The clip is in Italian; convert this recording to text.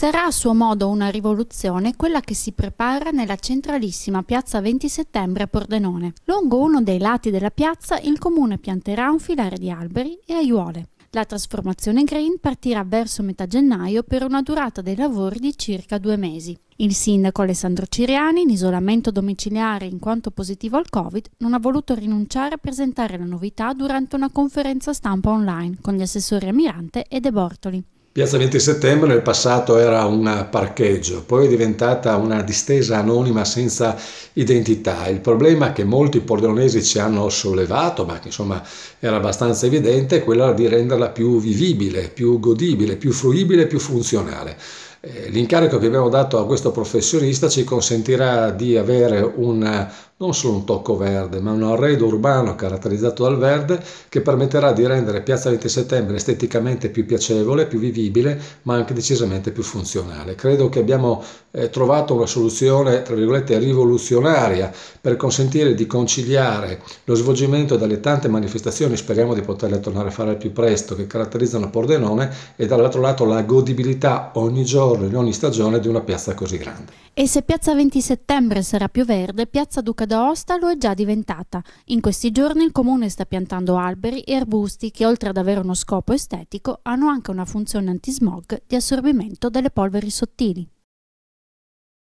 Sarà a suo modo una rivoluzione quella che si prepara nella centralissima piazza 20 settembre a Pordenone. Lungo uno dei lati della piazza il comune pianterà un filare di alberi e aiuole. La trasformazione green partirà verso metà gennaio per una durata dei lavori di circa due mesi. Il sindaco Alessandro Ciriani, in isolamento domiciliare in quanto positivo al Covid, non ha voluto rinunciare a presentare la novità durante una conferenza stampa online con gli assessori Amirante e De Bortoli. Piazza 20 settembre nel passato era un parcheggio, poi è diventata una distesa anonima senza identità. Il problema che molti pordenonesi ci hanno sollevato, ma che insomma era abbastanza evidente, è quello di renderla più vivibile, più godibile, più fruibile, più funzionale. Eh, l'incarico che abbiamo dato a questo professionista ci consentirà di avere un, non solo un tocco verde, ma un arredo urbano caratterizzato dal verde che permetterà di rendere Piazza 20 Settembre esteticamente più piacevole, più vivibile, ma anche decisamente più funzionale. Credo che abbiamo eh, trovato una soluzione, tra virgolette, rivoluzionaria per consentire di conciliare lo svolgimento delle tante manifestazioni, speriamo di poterle tornare a fare al più presto, che caratterizzano Pordenone e dall'altro lato la godibilità ogni giorno solo ogni stagione di una piazza così grande. E se piazza 20 settembre sarà più verde, piazza Duca d'Aosta lo è già diventata. In questi giorni il comune sta piantando alberi e arbusti che oltre ad avere uno scopo estetico hanno anche una funzione antismog di assorbimento delle polveri sottili.